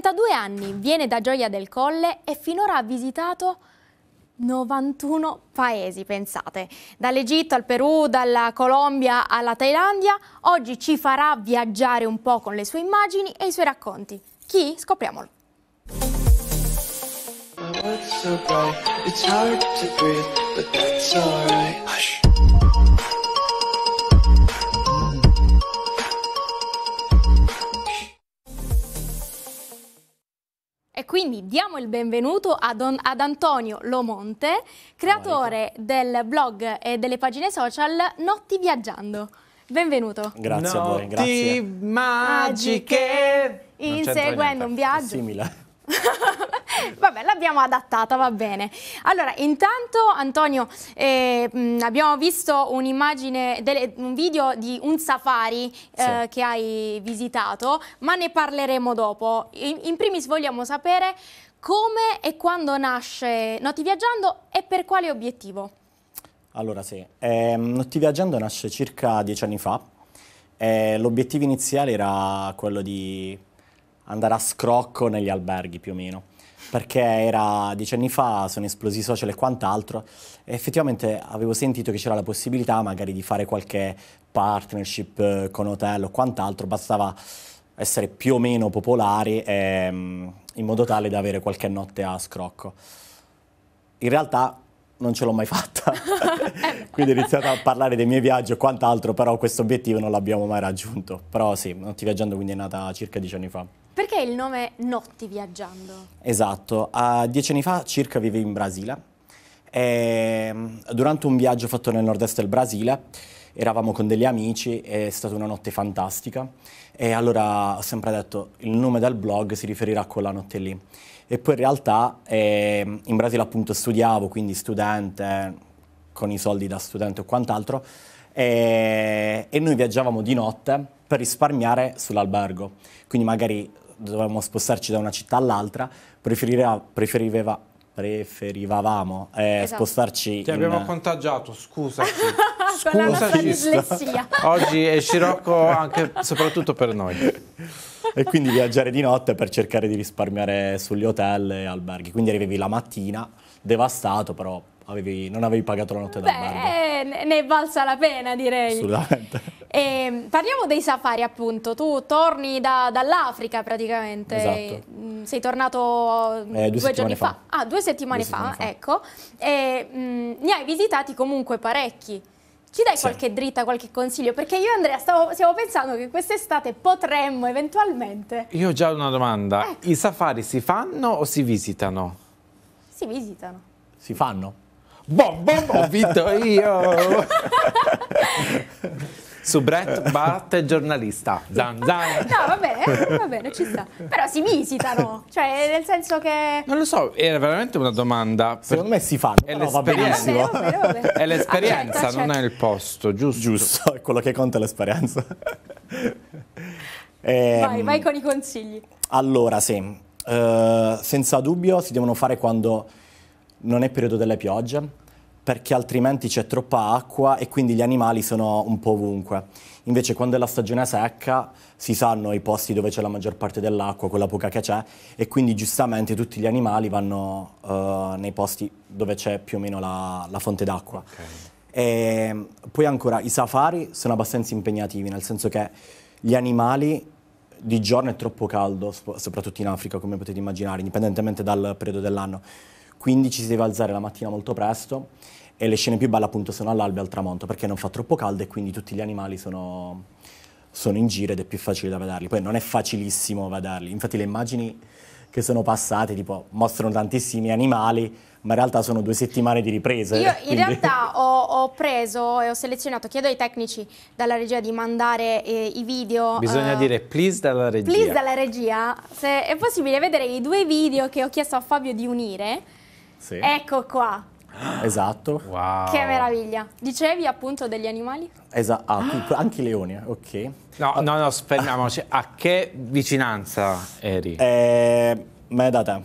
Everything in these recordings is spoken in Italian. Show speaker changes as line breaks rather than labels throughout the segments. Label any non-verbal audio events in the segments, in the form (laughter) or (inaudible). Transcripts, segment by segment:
32 anni, viene da Gioia del Colle e finora ha visitato 91 paesi, pensate, dall'Egitto al Perù, dalla Colombia alla Thailandia, oggi ci farà viaggiare un po' con le sue immagini e i suoi racconti. Chi? Scopriamolo. So bright, E quindi diamo il benvenuto ad, ad Antonio Lomonte, creatore del blog e delle pagine social Notti Viaggiando. Benvenuto. Grazie
Notti a voi, grazie. Notti magiche!
Inseguendo un viaggio. Simile.
(laughs)
Vabbè, l'abbiamo adattata, va bene. Allora, intanto Antonio, eh, abbiamo visto un'immagine, un video di un safari eh, sì. che hai visitato, ma ne parleremo dopo. In, in primis vogliamo sapere come e quando nasce Noti Viaggiando e per quale obiettivo?
Allora sì, eh, Notti Viaggiando nasce circa dieci anni fa. Eh, l'obiettivo iniziale era quello di andare a scrocco negli alberghi più o meno perché era dieci anni fa, sono esplosi i social e quant'altro, e effettivamente avevo sentito che c'era la possibilità magari di fare qualche partnership eh, con hotel o quant'altro, bastava essere più o meno popolari e, ehm, in modo tale da avere qualche notte a scrocco. In realtà non ce l'ho mai fatta, (laughs) quindi ho iniziato a parlare dei miei viaggi e quant'altro, però questo obiettivo non l'abbiamo mai raggiunto. Però sì, non viaggiando quindi è nata circa dieci anni fa.
Perché il nome Notti Viaggiando?
Esatto, a dieci anni fa circa vivevo in Brasile. E ehm, durante un viaggio fatto nel nord-est del Brasile eravamo con degli amici, è stata una notte fantastica e allora ho sempre detto il nome del blog si riferirà a quella notte lì. E poi in realtà eh, in Brasile appunto studiavo, quindi studente, con i soldi da studente o quant'altro, e, ehm, e noi viaggiavamo di notte per risparmiare sull'albergo. Quindi magari dovevamo spostarci da una città all'altra, preferiveva, preferivamo eh, esatto. spostarci. Ti in... abbiamo
contagiato, scusaci. (laughs) scusaci. Oggi è
scirocco anche soprattutto per noi. e quindi viaggiare di notte per cercare di risparmiare sugli hotel e alberghi. Quindi arrivavi la mattina, devastato, però avevi, non avevi pagato la notte da
d'albergo. Eh, ne è valsa la pena direi.
Assolutamente.
(laughs) E, ehm, parliamo dei safari appunto, tu torni da, dall'Africa praticamente, esatto. Mm, sei tornato mm, eh, due, due giorni fa. fa. Ah, due settimane, due settimane fa, fa, ecco, e, mh, mm, ne hai visitati comunque parecchi. Ci dai sì. qualche dritta, qualche consiglio? Perché io e Andrea stavo, stiamo pensando che quest'estate potremmo eventualmente...
Io ho già una domanda. Ecco. I safari si fanno o si visitano?
Si visitano.
Si fanno? Bom, bom, ho vinto io! Soubrette, Bat, giornalista. Zan, zan. No, va
bene, va bene, ci sta. Però si visitano, cioè nel senso che... Non lo so,
era veramente una domanda. Secondo
me si fa. è no, È
l'esperienza, accetta, non accetta. è il certo. posto,
giusto? Giusto, quello che conta è l'esperienza. eh, vai, ehm, vai
con i consigli.
Allora, sì, uh, senza dubbio si devono fare quando non è periodo delle piogge, perché altrimenti c'è troppa acqua e quindi gli animali sono un po' ovunque. Invece quando è la stagione secca si sanno i posti dove c'è la maggior parte dell'acqua, quella poca che c'è, e quindi giustamente tutti gli animali vanno uh, nei posti dove c'è più o meno la, la fonte d'acqua. Okay. E ehm, poi ancora i safari sono abbastanza impegnativi, nel senso che gli animali di giorno è troppo caldo, soprattutto in Africa come potete immaginare, indipendentemente dal periodo dell'anno quindi ci si deve alzare la mattina molto presto e le scene più belle appunto sono all'alba e al tramonto perché non fa troppo caldo e quindi tutti gli animali sono, sono in giro ed è più facile da vederli. Poi non è facilissimo vederli, infatti le immagini che sono passate, tipo mostrano tantissimi animali, ma in realtà sono due settimane di riprese. Io (laughs) quindi. in realtà
ho, ho, preso e ho selezionato, chiedo ai tecnici dalla regia di mandare eh, i video. Bisogna eh,
dire please dalla regia. Please dalla
regia, se è possibile vedere i due video che ho chiesto a Fabio di unire. Sì. Ecco qua.
Esatto. Wow. Che
meraviglia. Dicevi appunto degli animali?
Esatto, ah, anche i leoni, eh, ok. No, ah. no, no, fermiamoci. A che vicinanza eri?
Eh, me da te.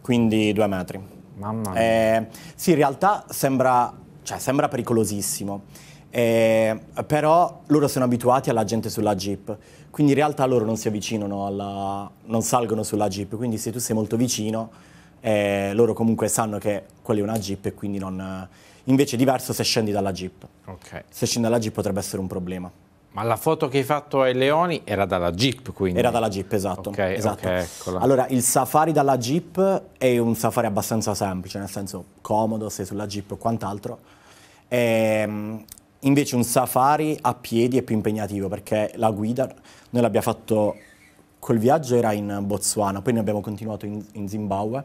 Quindi due metri. Mamma eh, mia. Eh, sì, in realtà sembra, cioè, sembra pericolosissimo. Eh, però loro sono abituati alla gente sulla jeep, quindi in realtà loro non si avvicinano, alla, non salgono sulla jeep, quindi se tu sei molto vicino e loro comunque sanno che quella è una Jeep e quindi non... Invece è diverso se scendi dalla Jeep. Okay. Se scendi dalla Jeep potrebbe essere un problema.
Ma la foto che hai fatto ai Leoni era dalla Jeep,
quindi? Era dalla Jeep, esatto. Okay, esatto. Okay, allora, il safari dalla Jeep è un safari abbastanza semplice, nel senso comodo, sei sulla Jeep o quant'altro. E, ehm, invece un safari a piedi è più impegnativo perché la guida, noi l'abbiamo fatto quel viaggio era in Botswana, poi ne abbiamo continuato in, in Zimbabwe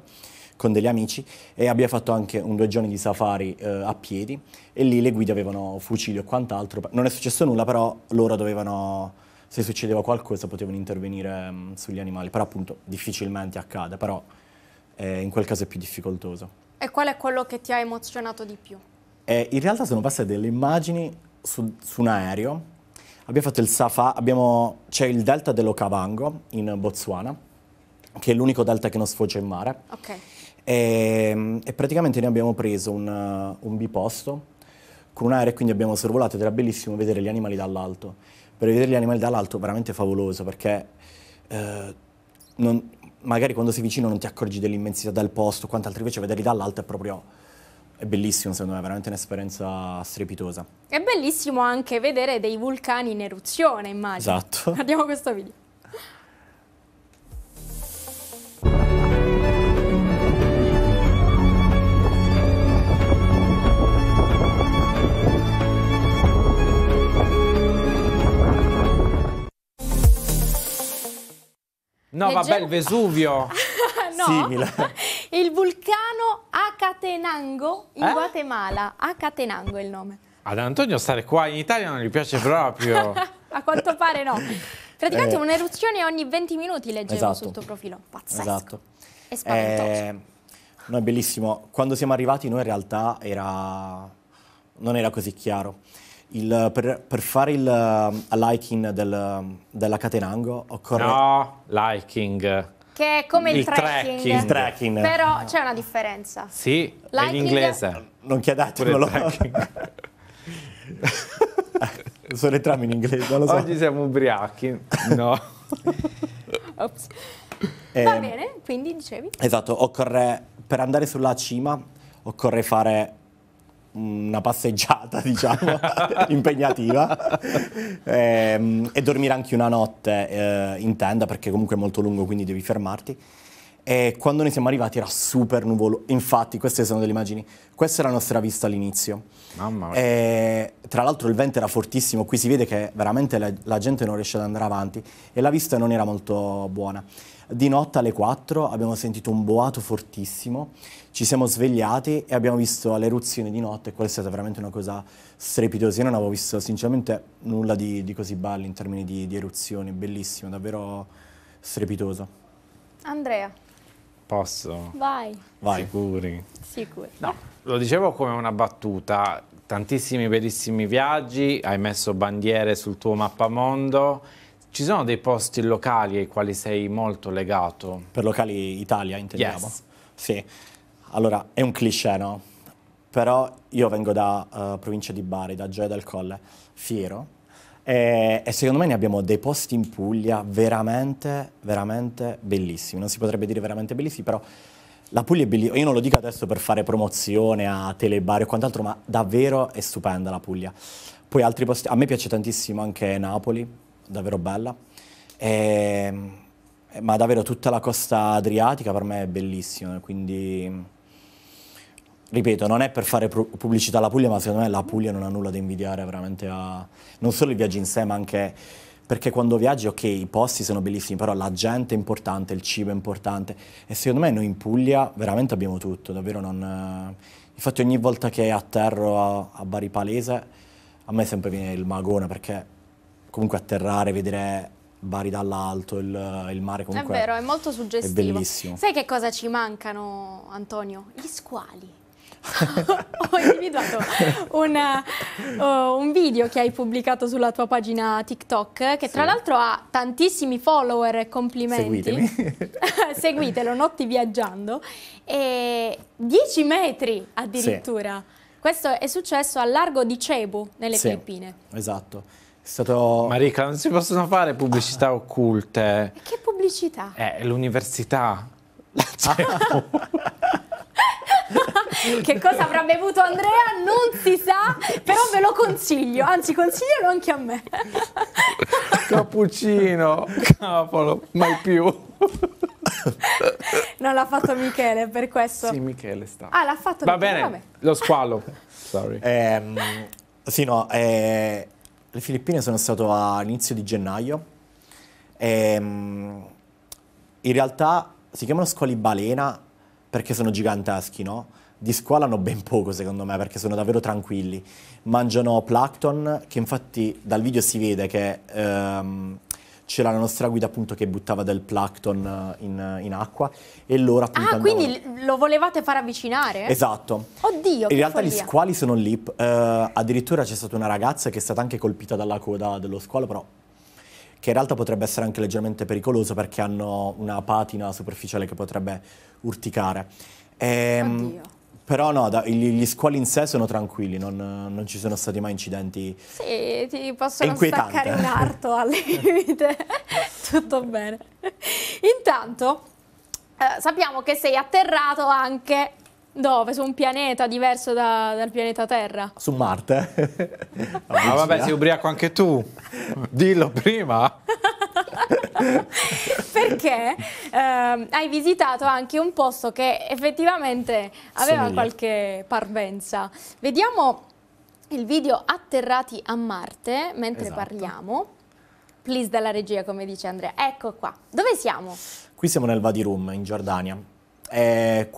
con degli amici e abbiamo fatto anche un due giorni di safari eh, a piedi e lì le guide avevano fucili o quant'altro. Non è successo nulla, però loro dovevano, se succedeva qualcosa, potevano intervenire mh, mm, sugli animali, però appunto difficilmente accade, però eh, in quel caso è più difficoltoso.
E qual è quello che ti ha emozionato di più?
Eh, in realtà sono passate delle immagini su, su un aereo Abbiamo fatto il Safa, c'è il delta dell'Okavango in Botswana, che è l'unico delta che non sfocia in mare. Okay. E, ehm, e, praticamente ne abbiamo preso un, un biposto con un aereo e quindi abbiamo sorvolato ed era bellissimo vedere gli animali dall'alto. Per vedere gli animali dall'alto è veramente favoloso perché eh, non, magari quando sei vicino non ti accorgi dell'immensità del posto, quanto altro invece vederli dall'alto è proprio è bellissimo secondo me, veramente un'esperienza strepitosa.
È bellissimo anche vedere dei vulcani in eruzione, immagino. Esatto. Guardiamo (laughs) questo video.
No, Leggero... vabbè, il Vesuvio.
(laughs) no. Simile. (laughs) il vulcano Acatenango in eh? Guatemala. Acatenango è il nome.
Ad Antonio stare qua in Italia non gli piace proprio.
(laughs) A quanto pare no. Praticamente eh. un'eruzione ogni 20 minuti leggevo esatto. sul tuo profilo. Pazzesco. Esatto. È spaventoso.
Eh, no, è
bellissimo. Quando siamo arrivati noi in realtà era... non era così chiaro. Il, per, per, fare il uh, liking del, della Catenango occorre...
No, liking.
Che è come il, il trekking. trekking. Il trekking. Però c'è una differenza.
Sì, Liking... è in inglese. Non chiedetemelo. (laughs)
Sono entrambi in inglese, lo so. Oggi siamo ubriachi. No.
(laughs) Ops.
Eh, Va ehm, bene,
quindi dicevi.
Esatto, occorre, per andare sulla cima, occorre fare una passeggiata, (laughs) diciamo, impegnativa e, ehm, e, dormire anche una notte eh, in tenda perché comunque è molto lungo, quindi devi fermarti. E quando noi siamo arrivati era super nuvoloso. Infatti, queste sono delle immagini. Questa è la nostra vista all'inizio. Mamma mia. E, eh, tra l'altro, il vento era fortissimo. Qui si vede che veramente la, la, gente non riesce ad andare avanti e la vista non era molto buona. Di notte alle 4 abbiamo sentito un boato fortissimo ci siamo svegliati e abbiamo visto l'eruzione di notte e quella è stata veramente una cosa strepitosa. Io non avevo visto sinceramente nulla di, di così bello in termini di, di eruzioni, bellissimo, davvero
strepitoso. Andrea. Posso?
Vai.
Vai.
Sicuri? Sicuri. No, lo dicevo come una battuta, tantissimi bellissimi viaggi, hai messo bandiere sul tuo mappamondo, ci sono dei posti locali ai quali sei molto legato? Per locali Italia intendiamo? Yes. Sì,
allora, è un cliché, no? Però io vengo da uh, provincia di Bari, da Gioia del Colle, fiero, e, e, secondo me ne abbiamo dei posti in Puglia veramente, veramente bellissimi. Non si potrebbe dire veramente bellissimi, però la Puglia è bellissima. Io non lo dico adesso per fare promozione a Telebari o quant'altro, ma davvero è stupenda la Puglia. Poi altri posti, a me piace tantissimo anche Napoli, davvero bella. E, ehm, ma davvero tutta la costa adriatica per me è bellissima, quindi ripeto, non è per fare pubblicità alla Puglia, ma secondo me la Puglia non ha nulla da invidiare veramente a non solo i viaggi in sé, ma anche perché quando viaggi, ok, i posti sono bellissimi, però la gente è importante, il cibo è importante e secondo me noi in Puglia veramente abbiamo tutto, davvero non... Infatti ogni volta che atterro a, a Bari Palese a me sempre viene il magone perché comunque atterrare, vedere Bari dall'alto, il, il, mare comunque... È vero, è
molto suggestivo. È
bellissimo. Sai che
cosa ci mancano, Antonio? Gli squali. (laughs) ho individuato una, uh, un video che hai pubblicato sulla tua pagina TikTok che sì. tra l'altro ha tantissimi follower e complimenti. (laughs) Seguitelo, Notti Viaggiando. E 10 metri addirittura. Sì. Questo è successo al largo di Cebu, nelle sì, Filippine.
Esatto. stato... Marica, non si possono fare pubblicità ah. occulte. E
che pubblicità? Eh,
l'università. Cebu. (laughs)
(laughs) che cosa avrà bevuto Andrea non si sa, però ve lo consiglio, anzi consiglialo anche a me.
(laughs) Cappuccino, cavolo, mai più. (laughs)
non l'ha fatto Michele per questo. Sì,
Michele sta. Ah, l'ha fatto Va bene, vabbè. lo squalo. Sorry. Eh, sì, no,
eh, le Filippine sono stato inizio di gennaio. Eh, in realtà si chiamano squali balena perché sono giganteschi, no? Di hanno ben poco secondo me perché sono davvero tranquilli. Mangiano plankton che infatti dal video si vede che ehm, c'era la nostra guida appunto che buttava del plankton eh, in, eh, in acqua e loro appunto... Ah, andavano...
quindi lo volevate far avvicinare?
Esatto.
Oddio, In realtà follia. gli squali
sono lì, eh, addirittura c'è stata una ragazza che è stata anche colpita dalla coda dello squalo, però che in realtà potrebbe essere anche leggermente pericoloso perché hanno una patina superficiale che potrebbe urticare. E, ehm, però no, da, gli squali in sé sono tranquilli, non, non, ci sono stati mai incidenti.
Sì, ti possono staccare un arto al limite. (laughs) Tutto bene. Intanto eh, sappiamo che sei atterrato anche dove? Su un pianeta diverso da, dal pianeta Terra?
Su Marte. Ma (laughs) ah, vabbè, sei ubriaco anche tu. Dillo prima. (laughs)
Perché ehm, hai visitato anche un posto che effettivamente aveva Somiglia. qualche parvenza. Vediamo il video Atterrati a Marte mentre esatto. parliamo. Please dalla regia, come dice Andrea. Ecco qua. Dove siamo?
Qui siamo nel Vadirum, in Giordania. È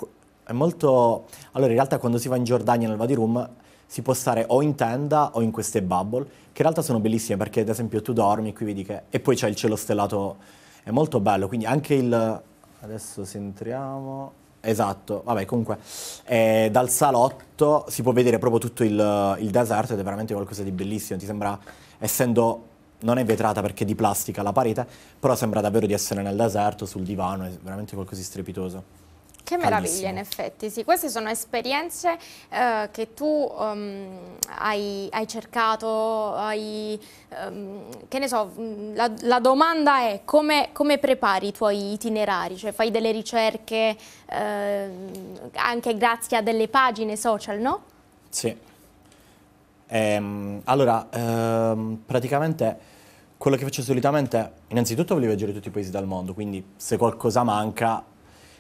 è molto... Allora, in realtà quando si va in Giordania nel Wadi Rum si può stare o in tenda o in queste bubble, che in realtà sono bellissime perché ad esempio tu dormi, qui vedi che... E poi c'è il cielo stellato, è molto bello, quindi anche il... Adesso se entriamo... Esatto, vabbè comunque eh, dal salotto si può vedere proprio tutto il, il deserto ed è veramente qualcosa di bellissimo, ti sembra, essendo non è vetrata perché è di plastica la parete, però sembra davvero di essere nel deserto, sul divano, è veramente qualcosa di strepitoso.
Che meraviglia in effetti, sì, queste sono esperienze eh, che tu um, hai, hai, cercato, hai, um, che ne so, la, la domanda è come, come, prepari i tuoi itinerari, cioè fai delle ricerche eh, anche grazie a delle pagine social, no?
Sì, ehm, allora ehm, praticamente quello che faccio solitamente, innanzitutto voglio viaggiare tutti i paesi del mondo, quindi se qualcosa manca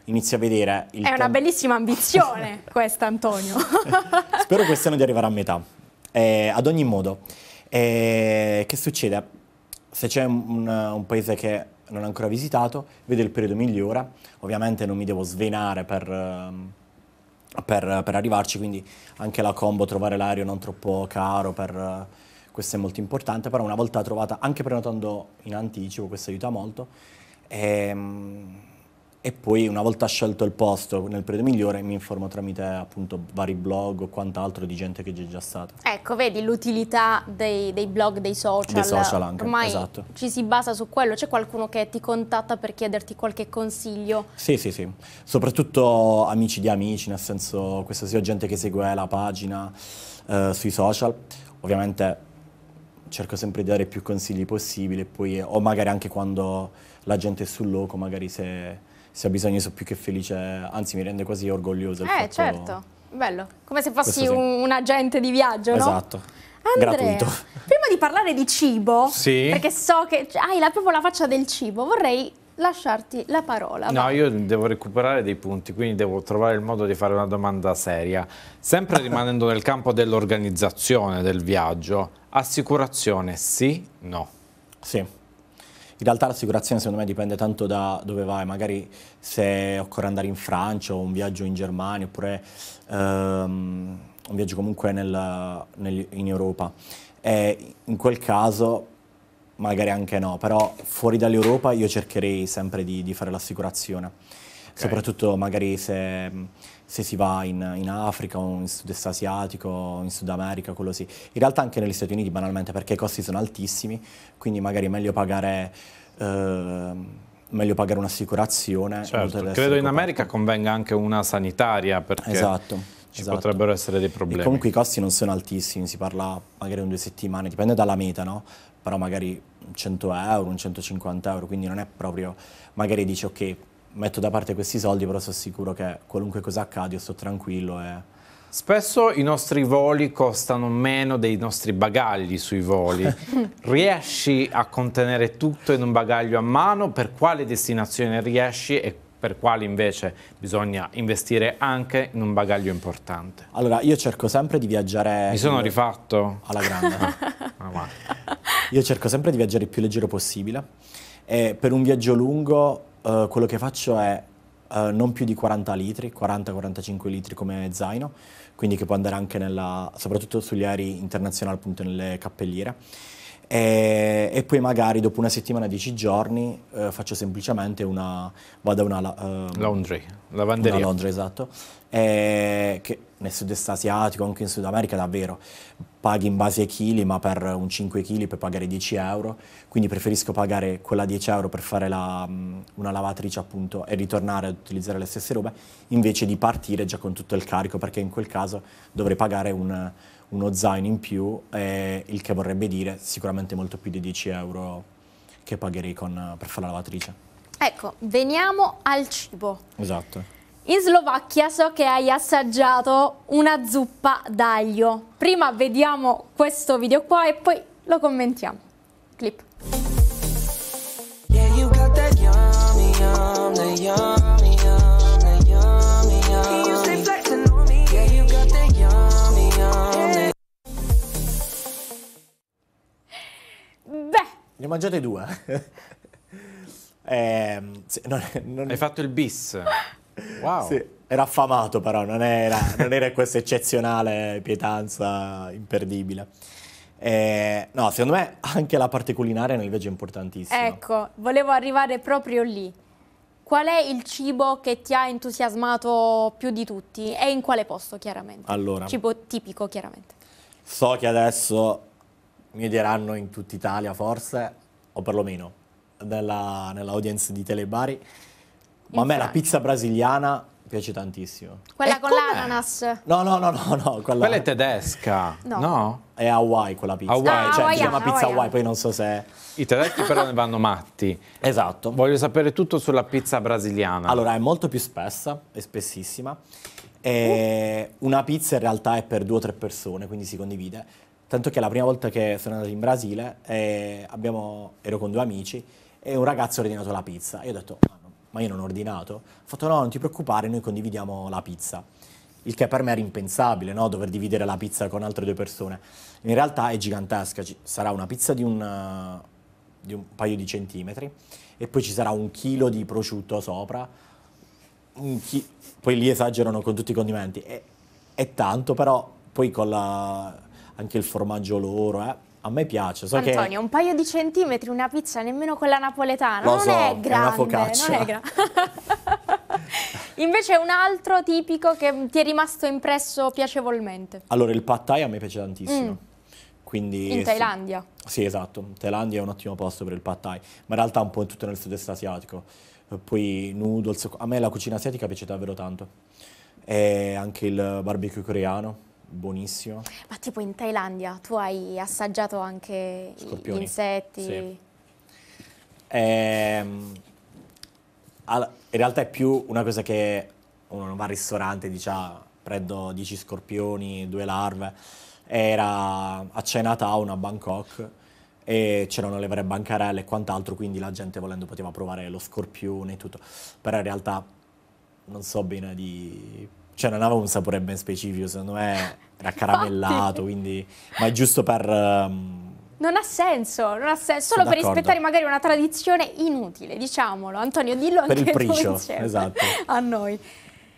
inizi a vedere... Il È una
bellissima ambizione (laughs) questa, Antonio. (laughs)
Spero quest'anno di arrivare a metà. Eh, ad ogni modo, eh, che succede? Se c'è un, un paese che non ho ancora visitato, vedo il periodo migliore, ovviamente non mi devo svenare per, ehm, per, per arrivarci, quindi anche la combo, trovare l'aereo non troppo caro, per, eh, questo è molto importante, però una volta trovata, anche prenotando in anticipo, questo aiuta molto. E, ehm, e poi una volta scelto il posto nel periodo migliore mi informo tramite appunto vari blog o quant'altro di gente che c'è già stata.
Ecco, vedi l'utilità dei, dei, blog, dei social. Dei social anche, Ormai esatto. ci si basa su quello, c'è qualcuno che ti contatta per chiederti qualche consiglio?
Sì, sì, sì, soprattutto amici di amici, nel senso questa sia gente che segue la pagina eh, sui social, ovviamente cerco sempre di dare più consigli possibile, poi, o magari anche quando la gente è sul loco, magari se se ha bisogno sono più che felice, anzi mi rende quasi orgoglioso. Il eh, fatto... certo,
bello. Come se fossi sì. un, un, agente di viaggio, esatto. no? Esatto. Andrea, gratuito. prima di parlare di cibo, sì. perché so che hai la, proprio la faccia del cibo, vorrei lasciarti la parola. No,
io devo recuperare dei punti, quindi devo trovare il modo di fare una domanda seria. Sempre rimanendo nel campo dell'organizzazione del viaggio, assicurazione sì, no? Sì. In realtà l'assicurazione secondo me
dipende tanto da dove vai, magari se occorre andare in Francia o un viaggio in Germania oppure ehm, un viaggio comunque nel, nel, in Europa. E in quel caso magari anche no, però fuori dall'Europa io cercherei sempre di, di fare l'assicurazione, okay. soprattutto magari se se si va in, in Africa o in sud-est asiatico in Sud America, quello sì. In realtà anche negli Stati Uniti banalmente perché i costi sono altissimi, quindi magari è meglio pagare... Eh, meglio pagare un'assicurazione. Certo, credo in
America convenga anche una sanitaria perché esatto, ci esatto. potrebbero essere dei problemi. E comunque i
costi non sono altissimi, si parla magari in due settimane, dipende dalla meta, no? però magari 100 euro, un 150 euro, quindi non è proprio, magari dici ok metto da parte questi soldi, però sono sicuro che qualunque cosa accada io sto
tranquillo e... Spesso i nostri voli costano meno dei nostri bagagli sui voli. (laughs) riesci a contenere tutto in un bagaglio a mano? Per quale destinazione riesci e per quale invece bisogna investire anche in un bagaglio importante?
Allora, io cerco sempre di viaggiare... Mi sono rifatto?
Alla grande. (laughs) ah, ah,
io cerco sempre di viaggiare il più leggero possibile. E per un viaggio lungo eh, quello che faccio è uh, non più di 40 litri, 40-45 litri come zaino, quindi che può andare anche nella, soprattutto sugli aerei internazionali, appunto nelle cappelliere e, e, poi magari dopo una settimana, dieci giorni, eh, faccio semplicemente una, vado a una... Eh, laundry, lavanderia. Una laundry, esatto, e, che nel sud-est asiatico, anche in Sud America davvero, paghi in base ai chili, ma per un 5 kg puoi pagare 10 euro, quindi preferisco pagare quella 10 euro per fare la, mm, una lavatrice appunto e ritornare ad utilizzare le stesse robe, invece di partire già con tutto il carico, perché in quel caso dovrei pagare un uno zaino in più, eh, il che vorrebbe dire sicuramente molto più di 10 euro che pagherei con, per fare la lavatrice.
Ecco, veniamo al cibo. Esatto. In Slovacchia so che hai assaggiato una zuppa d'aglio. Prima vediamo questo video qua e poi lo commentiamo. Clip.
mangiate due. (laughs) eh, sì, non, non... Hai fatto il bis. Wow. Sì, era affamato però, non era, non era questa eccezionale pietanza imperdibile. Eh, no, secondo me anche la parte culinaria nel veggio è importantissima.
Ecco, volevo arrivare proprio lì. Qual è il cibo che ti ha entusiasmato più di tutti e in quale posto chiaramente?
Allora, cibo
tipico chiaramente.
So che adesso mi odieranno in tutta Italia forse, o perlomeno nella, nell'audience di Telebari. Ma a me la pizza brasiliana piace tantissimo.
Quella e con com'è? l'ananas?
No, no, no, no, no quella... quella... è tedesca. No. no? È Hawaii quella pizza. Hawaii. Ah, cioè, si chiama pizza Hawaii, poi non so se... I tedeschi però ne vanno matti. Esatto. Voglio sapere tutto sulla pizza brasiliana. Allora, è molto più spessa, è spessissima.
E uh. Una pizza in realtà è per due o tre persone, quindi si condivide. Tanto che la prima volta che sono andato in Brasile eh, abbiamo, ero con due amici e un ragazzo ha ordinato la pizza. io ho detto, ah, no, ma io non ho ordinato. Ha fatto, no, non ti preoccupare, noi condividiamo la pizza. Il che per me era impensabile, no? dover dividere la pizza con altre due persone. In realtà è gigantesca, ci sarà una pizza di un, di un paio di centimetri e poi ci sarà un chilo di prosciutto sopra, poi lì esagerano con tutti i condimenti. È, è tanto, però poi con la anche il formaggio loro, eh. A me piace. So Antonio, che... un
paio di centimetri, una pizza, nemmeno quella napoletana, Lo non so, è grande, è non è grande. (laughs) Invece un altro tipico che ti è rimasto impresso piacevolmente.
Allora, il pad thai a me piace tantissimo. Mm. Quindi, in Thailandia. Sì, esatto. Thailandia è un ottimo posto per il pad thai, ma in realtà un po' in tutto nel sud-est asiatico. Poi noodles, a me la cucina asiatica piace davvero tanto. E anche il barbecue coreano buonissimo.
Ma tipo in Thailandia tu hai assaggiato anche Scorpioni. insetti? Sì.
Ehm, in realtà è più una cosa che uno non va al ristorante e dice ah, prendo 10 scorpioni, due larve. Era a Chinatown a Bangkok e c'erano le vere bancarelle e quant'altro, quindi la gente volendo poteva provare lo scorpione e tutto. Però in realtà non so bene di... cioè non aveva un sapore ben specifico, secondo me era caramellato, quindi... Ma è giusto per... Um,
non ha senso, non ha senso, solo per rispettare magari una tradizione inutile, diciamolo. Antonio, dillo per anche per il pricio, esatto. a noi.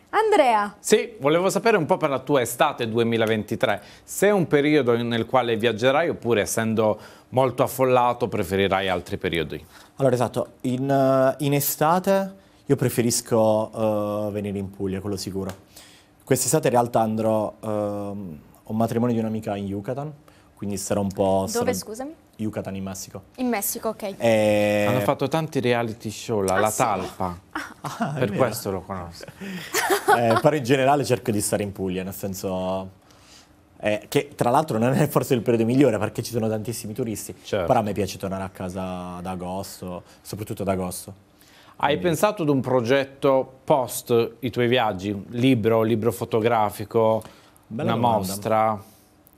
Andrea.
Sì, volevo sapere un po' per la tua estate 2023, se è un periodo nel quale viaggerai oppure essendo molto affollato preferirai altri periodi?
Allora esatto, in, eh, in estate io preferisco uh, venire in Puglia, quello sicuro. Quest'estate in realtà andrò uh, ehm, a un matrimonio di un'amica in Yucatan, quindi sarò un po'...
Dove sarò... scusami?
Yucatan in Messico.
In Messico, ok. E...
Hanno fatto tanti reality show, la, ah, la sì. talpa. Ah, ah. ah per questo lo conosco. eh, però in generale cerco di
stare in Puglia, nel senso... Eh, che tra l'altro non è forse il periodo migliore perché ci sono tantissimi
turisti, certo.
però a me piace tornare a casa ad agosto, soprattutto ad agosto.
Hai pensato ad un progetto post i tuoi viaggi? Libro, libro fotografico, Bella una domanda. mostra?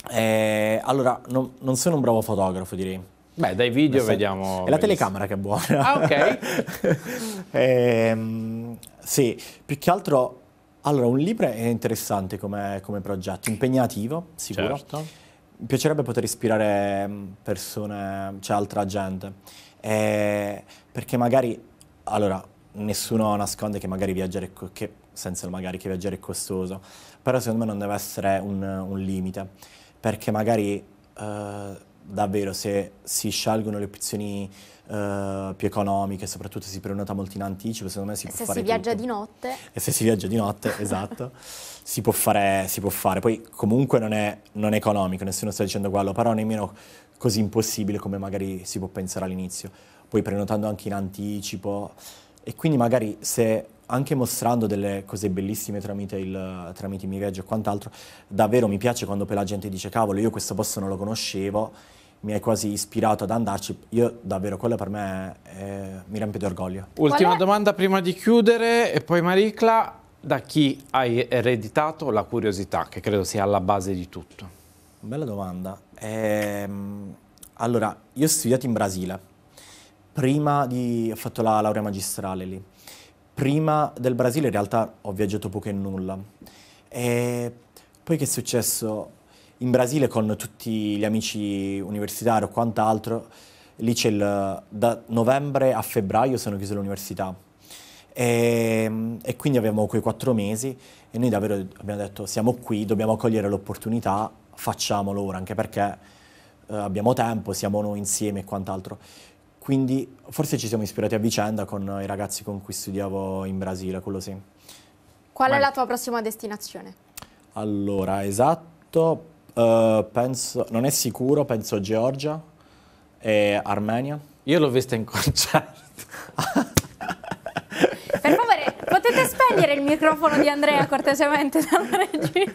Eh, allora, non, non sono un
bravo fotografo, direi.
Beh, dai video Adesso vediamo. È benissimo. la telecamera che è
buona. Ah,
ok.
(laughs) eh, sì, più che altro. Allora, un libro è interessante come, come progetto, impegnativo, sicuro. Certo. Mi piacerebbe poter ispirare mm, persone, cioè altra gente. Eh, perché magari allora, nessuno nasconde che magari viaggiare, che, senza magari, che viaggiare è costoso, però secondo me non deve essere un, un limite, perché magari eh, davvero se si scelgono le opzioni eh, più economiche, soprattutto si prenota molto in anticipo, secondo me si e può fare Se si viaggia tutto.
di notte. E
se si viaggia di notte, (laughs) esatto, si, può fare, si può fare. Poi comunque non è, non è economico, nessuno sta dicendo quello, però nemmeno così impossibile come magari si può pensare all'inizio poi prenotando anche in anticipo e quindi magari se anche mostrando delle cose bellissime tramite, il, tramite i miei viaggi e quant'altro, davvero mi piace quando poi la gente dice cavolo io questo posto non lo conoscevo, mi hai quasi ispirato ad andarci, io davvero quello per me eh, mi riempie di orgoglio. Ultima
domanda prima di chiudere e poi Maricla, da chi hai ereditato la curiosità che credo sia alla base di tutto?
Bella domanda.
Ehm,
allora, io ho studiato in Brasile prima di... ho fatto la laurea magistrale lì. Prima del Brasile in realtà ho viaggiato poco e nulla. E poi che è successo? In Brasile con tutti gli amici universitari o quant'altro, lì c'è il... da novembre a febbraio sono chiuse l'università. E, e, quindi avevamo quei quattro mesi e noi davvero abbiamo detto siamo qui, dobbiamo cogliere l'opportunità, facciamolo ora, anche perché eh, abbiamo tempo, siamo noi insieme e quant'altro. Quindi forse ci siamo ispirati a vicenda con i ragazzi con cui studiavo in Brasile, quello sì.
Qual Bene. è la tua prossima destinazione?
Allora, esatto, uh, penso, non è sicuro, penso Georgia e Armenia. Io l'ho vista in concerto. (laughs)
togliere il microfono di Andrea cortesemente dalla regia?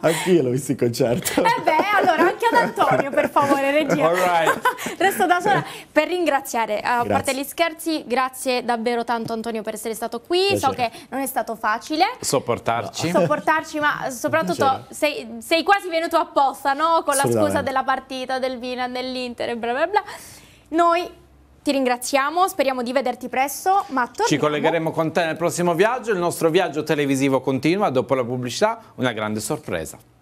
Anch'io l'ho visto in concerto. Eh
beh, allora anche ad Antonio, per favore, regia. All right. Resto da sola per ringraziare. Eh, a grazie. parte gli scherzi, grazie davvero tanto Antonio per essere stato qui. Piacere. So che non è stato facile.
Sopportarci. Sopportarci,
ma soprattutto sei, sei, quasi venuto apposta, no? Con la scusa della partita, del Milan, dell'Inter e bla bla bla. Noi ti ringraziamo, speriamo di vederti presto, ma torniamo. Ci
collegheremo con te nel prossimo viaggio, il nostro viaggio televisivo continua, dopo la pubblicità una grande sorpresa.